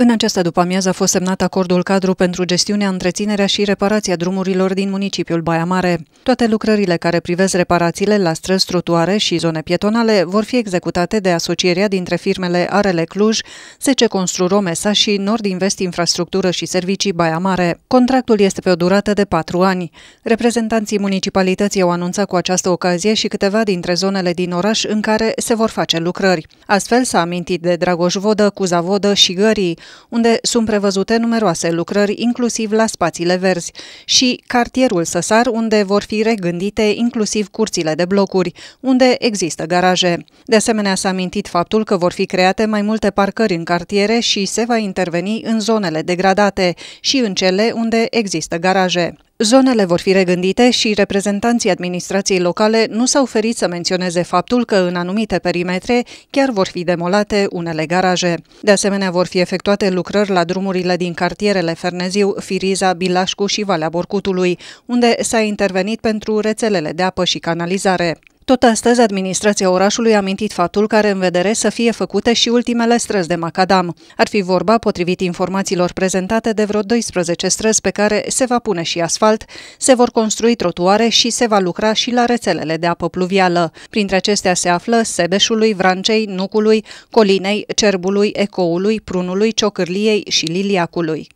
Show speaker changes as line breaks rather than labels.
În această după-amiază a fost semnat acordul cadru pentru gestiunea, întreținerea și reparația drumurilor din municipiul Baia Mare. Toate lucrările care privesc reparațiile la străzi, trotuare și zone pietonale vor fi executate de asocierea dintre firmele Arele Cluj, Sece Constru Romesa și Nord Invest Infrastructură și Servicii Baia Mare. Contractul este pe o durată de patru ani. Reprezentanții municipalității au anunțat cu această ocazie și câteva dintre zonele din oraș în care se vor face lucrări. Astfel s-a amintit de Dragoș Vodă, Vodă și Gării, unde sunt prevăzute numeroase lucrări, inclusiv la spațiile verzi, și cartierul Săsar, unde vor fi regândite inclusiv curțile de blocuri, unde există garaje. De asemenea, s-a amintit faptul că vor fi create mai multe parcări în cartiere și se va interveni în zonele degradate și în cele unde există garaje. Zonele vor fi regândite și reprezentanții administrației locale nu s-au ferit să menționeze faptul că în anumite perimetre chiar vor fi demolate unele garaje. De asemenea, vor fi efectuate lucrări la drumurile din cartierele Ferneziu, Firiza, Bilașcu și Valea Borcutului, unde s-a intervenit pentru rețelele de apă și canalizare. Tot astăzi, administrația orașului a mintit faptul că are în vedere să fie făcute și ultimele străzi de macadam. Ar fi vorba, potrivit informațiilor prezentate, de vreo 12 străzi pe care se va pune și asfalt, se vor construi trotuare și se va lucra și la rețelele de apă pluvială. Printre acestea se află Sebeșului, Vrancei, Nucului, Colinei, Cerbului, Ecoului, Prunului, Ciocârliei și Liliacului.